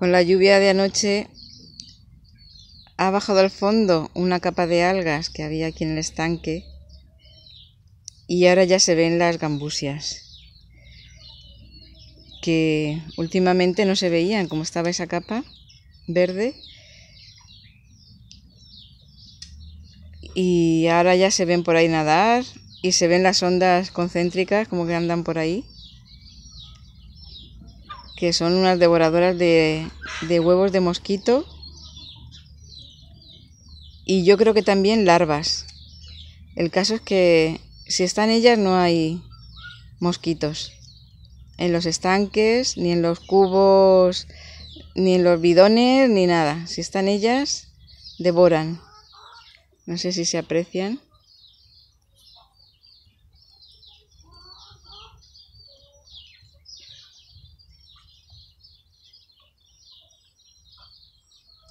Con la lluvia de anoche ha bajado al fondo una capa de algas que había aquí en el estanque y ahora ya se ven las gambusias que últimamente no se veían como estaba esa capa verde y ahora ya se ven por ahí nadar y se ven las ondas concéntricas como que andan por ahí que son unas devoradoras de, de huevos de mosquito y yo creo que también larvas. El caso es que si están ellas no hay mosquitos en los estanques, ni en los cubos, ni en los bidones, ni nada. Si están ellas, devoran. No sé si se aprecian.